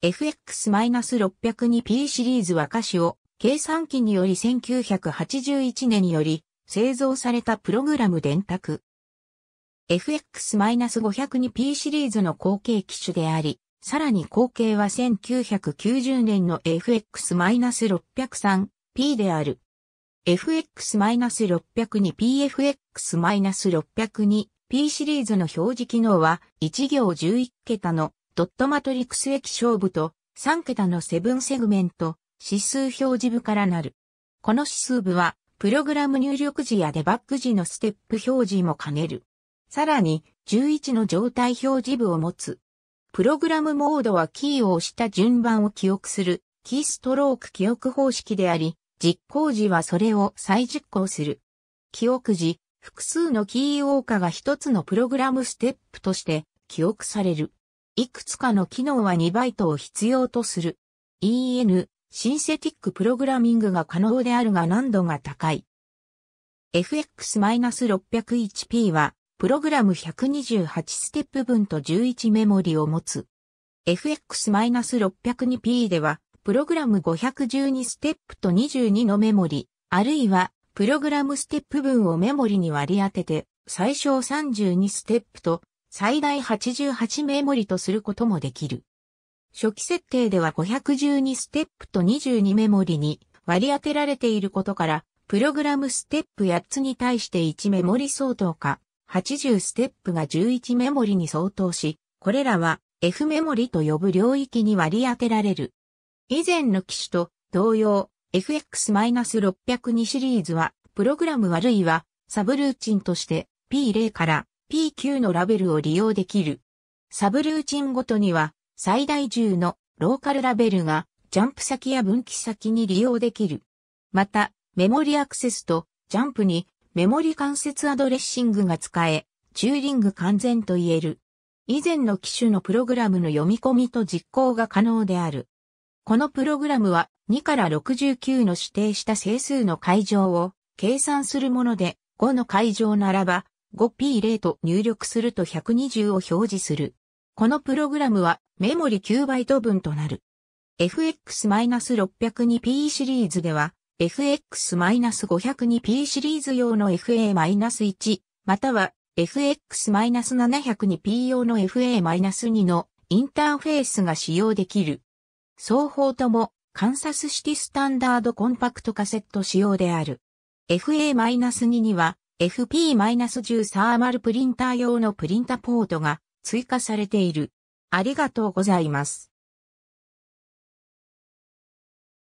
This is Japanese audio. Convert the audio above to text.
FX-602P シリーズは歌詞を計算機により1981年により製造されたプログラム電卓。FX-502P シリーズの後継機種であり、さらに後継は1990年の FX-603P である。FX-602P、FX-602P シリーズの表示機能は1行11桁のドットマトリクス液晶部と3桁のセブンセグメント指数表示部からなる。この指数部はプログラム入力時やデバッグ時のステップ表示も兼ねる。さらに11の状態表示部を持つ。プログラムモードはキーを押した順番を記憶するキーストローク記憶方式であり、実行時はそれを再実行する。記憶時、複数のキーオーカが一つのプログラムステップとして記憶される。いくつかの機能は2バイトを必要とする。EN、シンセティックプログラミングが可能であるが難度が高い。FX-601P は、プログラム128ステップ分と11メモリを持つ。FX-602P では、プログラム512ステップと22のメモリ、あるいは、プログラムステップ分をメモリに割り当てて、最小32ステップと最大88メモリとすることもできる。初期設定では512ステップと22メモリに割り当てられていることから、プログラムステップ8つに対して1メモリ相当か、80ステップが11メモリに相当し、これらは F メモリと呼ぶ領域に割り当てられる。以前の機種と同様、FX-602 シリーズは、プログラム悪いはサブルーチンとして P0 から PQ のラベルを利用できる。サブルーチンごとには最大10のローカルラベルがジャンプ先や分岐先に利用できる。また、メモリアクセスとジャンプにメモリ関節アドレッシングが使え、チューリング完全と言える。以前の機種のプログラムの読み込みと実行が可能である。このプログラムは2から69の指定した整数の階乗を計算するもので5の階乗ならば 5P0 と入力すると120を表示する。このプログラムはメモリ9ト分となる。FX-602P シリーズでは FX-502P シリーズ用の FA-1 または FX-702P 用の FA-2 のインターフェースが使用できる。双方ともカンサスシティスタンダードコンパクトカセット仕様である。FA-2 には FP-10 サーマルプリンター用のプリンタポートが追加されている。ありがとうございます。